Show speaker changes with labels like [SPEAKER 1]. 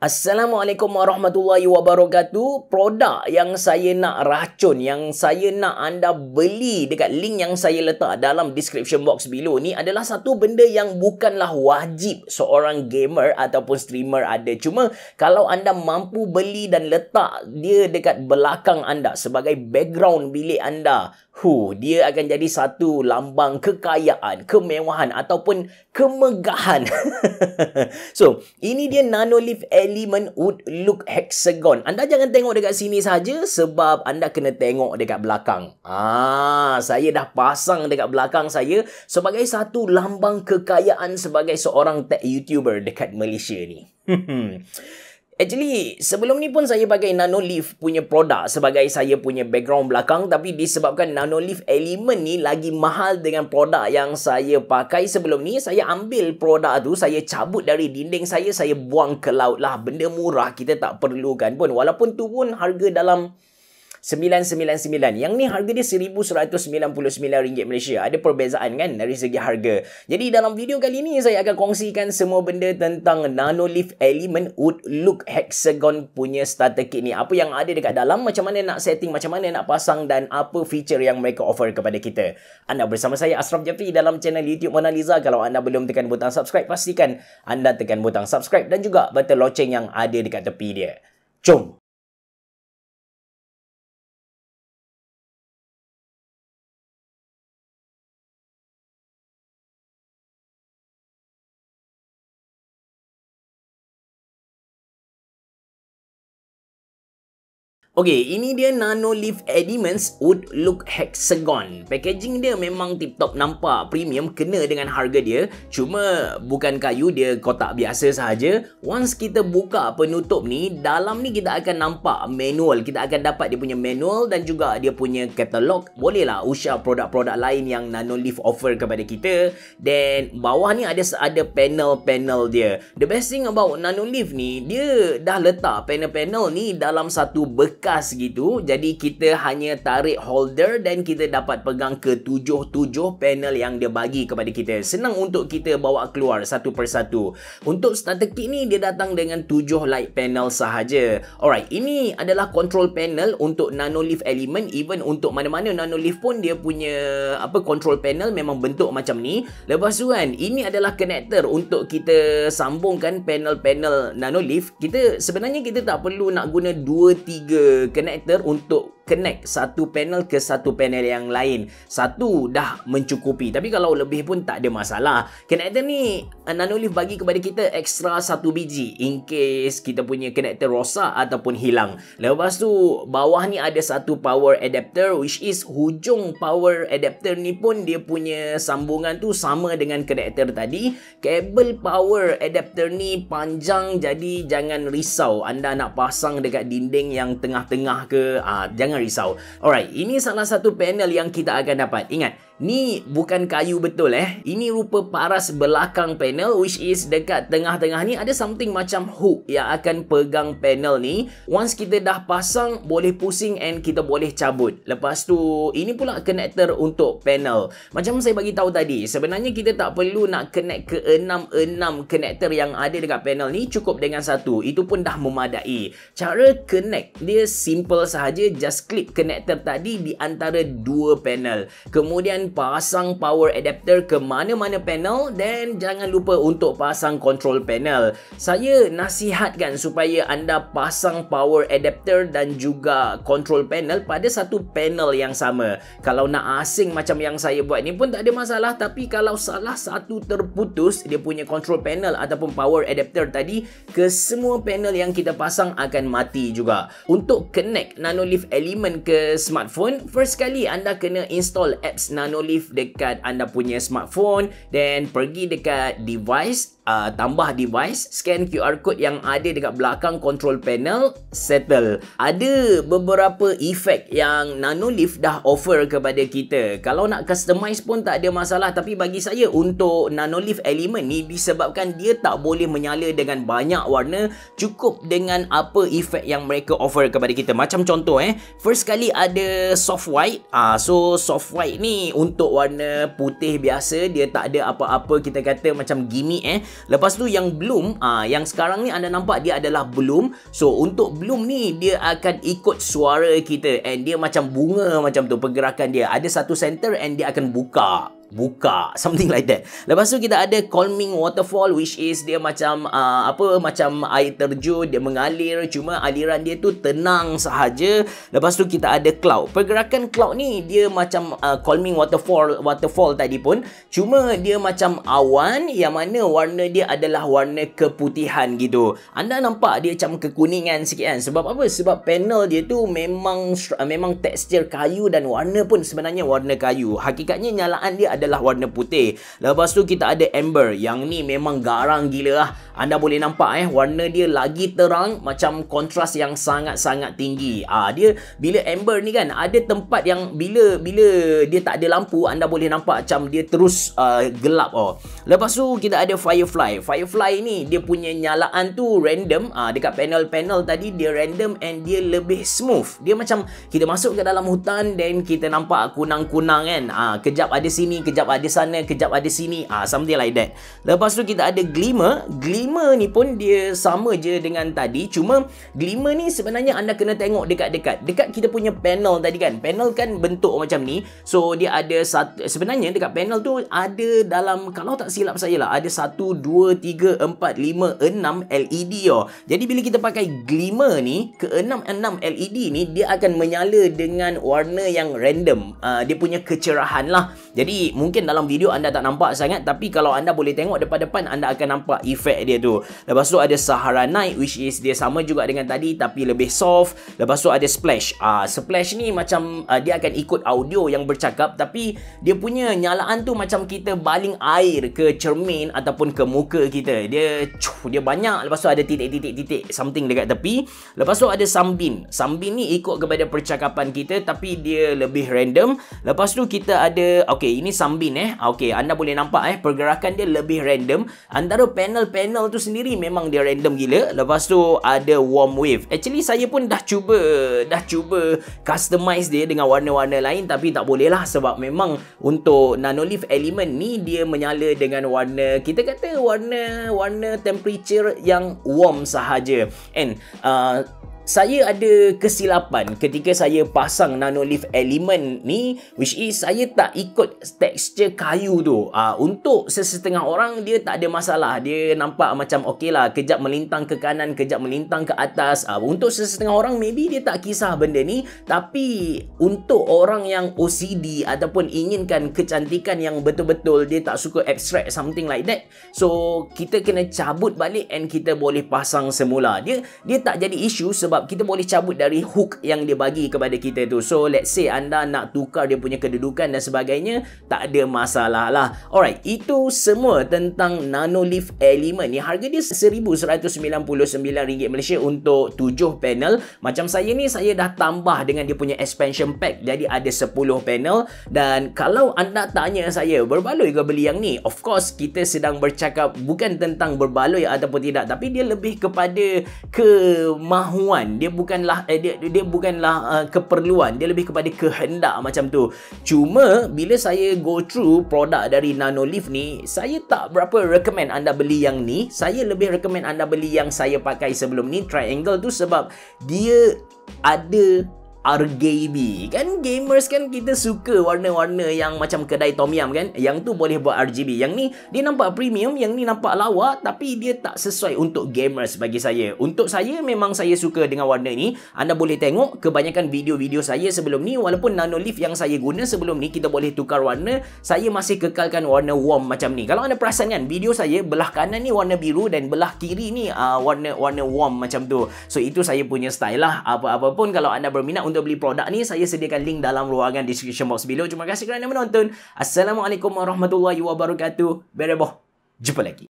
[SPEAKER 1] Assalamualaikum warahmatullahi wabarakatuh. Produk yang saya nak racun, yang saya nak anda beli dekat link yang saya letak dalam description box below ni adalah satu benda yang bukanlah wajib seorang gamer ataupun streamer ada. Cuma kalau anda mampu beli dan letak dia dekat belakang anda sebagai background bilik anda, hu, dia akan jadi satu lambang kekayaan, kemewahan ataupun kemegahan. so, ini dia Nanolift Element would look hexagon. Anda jangan tengok dekat sini saja sebab anda kena tengok dekat belakang. Ah, saya dah pasang dekat belakang saya sebagai satu lambang kekayaan sebagai seorang tech YouTuber dekat Malaysia ni. Actually, sebelum ni pun saya pakai Nanoleaf punya produk sebagai saya punya background belakang tapi disebabkan Nanoleaf Element ni lagi mahal dengan produk yang saya pakai sebelum ni saya ambil produk tu, saya cabut dari dinding saya, saya buang ke laut lah benda murah kita tak perlukan pun walaupun tu pun harga dalam 999. Yang ni harga dia RM1,199 Malaysia. Ada perbezaan kan dari segi harga. Jadi dalam video kali ni saya akan kongsikan semua benda tentang Nano Leaf Element Wood Look Hexagon punya starter kit ni. Apa yang ada dekat dalam, macam mana nak setting, macam mana nak pasang dan apa feature yang mereka offer kepada kita. Anda bersama saya Asraf Jafi dalam channel YouTube Mona Lisa. Kalau anda belum tekan butang subscribe, pastikan anda tekan butang subscribe dan juga butang loceng yang ada dekat tepi dia. Jom Okey, ini dia Nano Leaf Elements Wood Look Hexagon. Packaging dia memang tip-top nampak premium kena dengan harga dia. Cuma bukan kayu dia kotak biasa sahaja. Once kita buka penutup ni, dalam ni kita akan nampak manual. Kita akan dapat dia punya manual dan juga dia punya katalog. Bolehlah usah produk-produk lain yang Nano Leaf offer kepada kita. Dan bawah ni ada ada panel-panel dia. The best thing about Nano Leaf ni, dia dah letak panel-panel ni dalam satu bekas bekas gitu jadi kita hanya tarik holder dan kita dapat pegang ke tujuh tujuh panel yang dia bagi kepada kita senang untuk kita bawa keluar satu persatu untuk starter kit ni dia datang dengan tujuh light panel sahaja alright ini adalah control panel untuk nano nanolift element even untuk mana-mana nano nanolift pun dia punya apa control panel memang bentuk macam ni lepas tu kan ini adalah connector untuk kita sambungkan panel-panel nano nanolift kita sebenarnya kita tak perlu nak guna dua tiga connector untuk connect satu panel ke satu panel yang lain. Satu dah mencukupi. Tapi kalau lebih pun tak ada masalah. Connector ni uh, Nanoleaf bagi kepada kita ekstra satu biji in case kita punya connector rosak ataupun hilang. Lepas tu bawah ni ada satu power adapter which is hujung power adapter ni pun dia punya sambungan tu sama dengan connector tadi. Kabel power adapter ni panjang jadi jangan risau anda nak pasang dekat dinding yang tengah-tengah ke. Ah, jangan risau. Alright, ini salah satu panel yang kita akan dapat. Ingat, Ni bukan kayu betul eh. Ini rupa paras belakang panel which is dekat tengah-tengah ni ada something macam hook yang akan pegang panel ni. Once kita dah pasang, boleh pusing and kita boleh cabut. Lepas tu, ini pula connector untuk panel. Macam saya bagi tahu tadi, sebenarnya kita tak perlu nak connect ke enam-enam connector yang ada dekat panel ni. Cukup dengan satu. Itu pun dah memadai. Cara connect dia simple sahaja. Just clip connector tadi di antara dua panel. Kemudian pasang power adapter ke mana-mana panel dan jangan lupa untuk pasang control panel. Saya nasihatkan supaya anda pasang power adapter dan juga control panel pada satu panel yang sama. Kalau nak asing macam yang saya buat ni pun tak ada masalah tapi kalau salah satu terputus dia punya control panel ataupun power adapter tadi ke semua panel yang kita pasang akan mati juga. Untuk connect Nano nanolift element ke smartphone, first kali anda kena install apps nano olive dekat anda punya smartphone then pergi dekat device uh, tambah device scan QR code yang ada dekat belakang control panel settle ada beberapa efek yang NanoLift dah offer kepada kita kalau nak customize pun tak ada masalah tapi bagi saya untuk NanoLift element ni disebabkan dia tak boleh menyala dengan banyak warna cukup dengan apa efek yang mereka offer kepada kita macam contoh eh first kali ada soft white uh, so soft white ni untuk warna putih biasa dia tak ada apa-apa kita kata macam gimmick eh Lepas tu yang belum, uh, ah, yang sekarang ni anda nampak dia adalah belum. So untuk belum ni dia akan ikut suara kita and dia macam bunga macam tu pergerakan dia. Ada satu center and dia akan buka buka something like that lepas tu kita ada calming waterfall which is dia macam uh, apa macam air terjun dia mengalir cuma aliran dia tu tenang sahaja lepas tu kita ada cloud pergerakan cloud ni dia macam uh, calming waterfall waterfall tadi pun cuma dia macam awan yang mana warna dia adalah warna keputihan gitu anda nampak dia macam kekuningan sikit kan sebab apa sebab panel dia tu memang memang tekstur kayu dan warna pun sebenarnya warna kayu hakikatnya nyalaan dia adalah warna putih. Lepas tu kita ada amber. Yang ni memang garang gila lah. Anda boleh nampak eh warna dia lagi terang macam kontras yang sangat-sangat tinggi. Ah dia bila amber ni kan ada tempat yang bila bila dia tak ada lampu anda boleh nampak macam dia terus uh, gelap oh. Lepas tu kita ada firefly. Firefly ni dia punya nyalaan tu random ah dekat panel-panel tadi dia random and dia lebih smooth. Dia macam kita masuk ke dalam hutan dan kita nampak kunang-kunang kan. Ah kejap ada sini kejap ada sana, kejap ada sini. Ah, something like that. Lepas tu kita ada glimmer. Glimmer ni pun dia sama je dengan tadi. Cuma glimmer ni sebenarnya anda kena tengok dekat-dekat. Dekat kita punya panel tadi kan. Panel kan bentuk macam ni. So dia ada satu sebenarnya dekat panel tu ada dalam kalau tak silap saya lah ada 1 2 3 4 5 6 LED oh. Jadi bila kita pakai glimmer ni ke 6 6 LED ni dia akan menyala dengan warna yang random. Uh, dia punya kecerahan lah. Jadi mungkin dalam video anda tak nampak sangat tapi kalau anda boleh tengok depan-depan anda akan nampak efek dia tu lepas tu ada Sahara Night which is dia sama juga dengan tadi tapi lebih soft lepas tu ada Splash uh, Splash ni macam uh, dia akan ikut audio yang bercakap tapi dia punya nyalaan tu macam kita baling air ke cermin ataupun ke muka kita dia cuh, dia banyak lepas tu ada titik-titik-titik something dekat tepi lepas tu ada Sambin Sambin ni ikut kepada percakapan kita tapi dia lebih random lepas tu kita ada okay, ini Sambin Sambin eh. Ah, okey, anda boleh nampak eh pergerakan dia lebih random. Antara panel-panel tu sendiri memang dia random gila. Lepas tu ada warm wave. Actually saya pun dah cuba dah cuba customize dia dengan warna-warna lain tapi tak boleh lah sebab memang untuk Nano Leaf Element ni dia menyala dengan warna kita kata warna warna temperature yang warm sahaja. And uh, saya ada kesilapan ketika saya pasang Nano Leaf element ni which is saya tak ikut texture kayu tu uh, untuk sesetengah orang dia tak ada masalah dia nampak macam ok lah kejap melintang ke kanan kejap melintang ke atas uh, untuk sesetengah orang maybe dia tak kisah benda ni tapi untuk orang yang OCD ataupun inginkan kecantikan yang betul-betul dia tak suka abstract something like that so kita kena cabut balik and kita boleh pasang semula dia dia tak jadi isu sebab sebab kita boleh cabut dari hook yang dia bagi kepada kita tu. So let's say anda nak tukar dia punya kedudukan dan sebagainya, tak ada masalah lah. Alright, itu semua tentang Nano Leaf Element ni. Harga dia RM1,199 Malaysia untuk 7 panel. Macam saya ni, saya dah tambah dengan dia punya expansion pack. Jadi ada 10 panel dan kalau anda tanya saya, berbaloi ke beli yang ni? Of course, kita sedang bercakap bukan tentang berbaloi ataupun tidak tapi dia lebih kepada kemahuan dia bukanlah eh, dia, dia bukanlah uh, keperluan dia lebih kepada kehendak macam tu cuma bila saya go through produk dari Nano Leaf ni saya tak berapa recommend anda beli yang ni saya lebih recommend anda beli yang saya pakai sebelum ni triangle tu sebab dia ada RGB kan gamers kan kita suka warna-warna yang macam kedai tom yam kan yang tu boleh buat RGB yang ni dia nampak premium yang ni nampak lawa tapi dia tak sesuai untuk gamers bagi saya untuk saya memang saya suka dengan warna ni anda boleh tengok kebanyakan video-video saya sebelum ni walaupun nano leaf yang saya guna sebelum ni kita boleh tukar warna saya masih kekalkan warna warm macam ni kalau anda perasan kan video saya belah kanan ni warna biru dan belah kiri ni uh, ah, warna warna warm macam tu so itu saya punya style lah apa-apa pun kalau anda berminat untuk beli produk ni saya sediakan link dalam ruangan description box below terima kasih kerana menonton assalamualaikum warahmatullahi wabarakatuh bereboh jumpa lagi